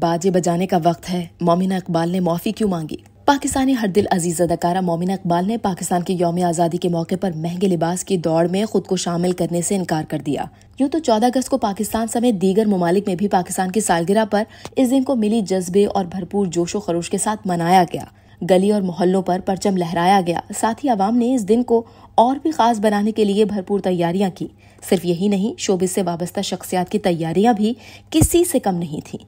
बाजे बजाने का वक्त है मोमिना इकबाल ने माफी क्यों मांगी पाकिस्तानी हर दिल अजीज अदाकारा मोमिना इकबाल ने पाकिस्तान की योम आज़ादी के मौके पर महंगे लिबास की दौड़ में खुद को शामिल करने से इनकार कर दिया यूँ तो 14 अगस्त को पाकिस्तान समेत दीगर ममालिक में भी पाकिस्तान की सालगिरह पर इस दिन को मिली जज्बे और भरपूर जोशो खरोश के साथ मनाया गया गली और मोहल्लों पर परचम लहराया गया साथ ही आवाम ने इस दिन को और भी खास बनाने के लिए भरपूर तैयारियां की सिर्फ यही नहीं शोबिस से वाबस्ता शख्सियात की तैयारियां भी किसी से कम नहीं थी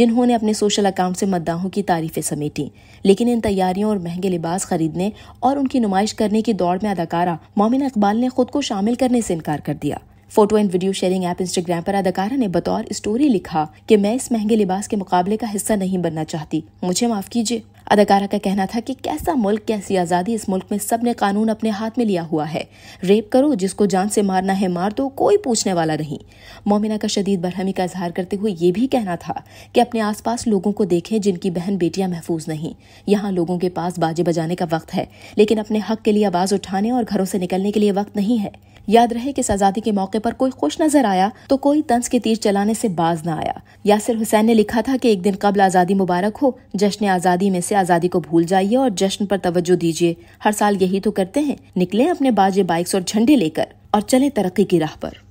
जिन्होंने अपने सोशल अकाउंट से मद्दाहों की तारीफें समेटी लेकिन इन तैयारियों और महंगे लिबास खरीदने और उनकी नुमाइश करने की दौड़ में अदाकारा मोमिन इकबाल ने खुद को शामिल करने से इनकार कर दिया photo and video sharing app Instagram पर अदाकारा ने बतौर स्टोरी लिखा कि मैं इस महंगे लिबास के मुकाबले का हिस्सा नहीं बनना चाहती मुझे माफ कीजिए अदाकारा का कहना था कि कैसा मुल्क कैसी आज़ादी इस मुल्क में सबने कानून अपने हाथ में लिया हुआ है रेप करो जिसको जान से मारना है मार दो कोई पूछने वाला नहीं मोमिना का शदीद बरहमी का इजहार करते हुए ये भी कहना था कि अपने आसपास लोगों को देखें जिनकी बहन बेटियां महफूज नहीं यहाँ लोगों के पास बाजे बजाने का वक्त है लेकिन अपने हक के लिए आवाज़ उठाने और घरों से निकलने के लिए वक्त नहीं है याद रहे कि इस आज़ादी के मौके पर कोई खुश नजर आया तो कोई तंज के तीर चलाने से बाज न आया यासिर हुसैन ने लिखा था कि एक दिन कबल आज़ादी मुबारक हो जश्न आज़ादी में से आज़ादी को भूल जाइए और जश्न पर तवज्जो दीजिए हर साल यही तो करते हैं निकले अपने बाजे बाइक्स और झंडे लेकर और चले तरक्की की राह पर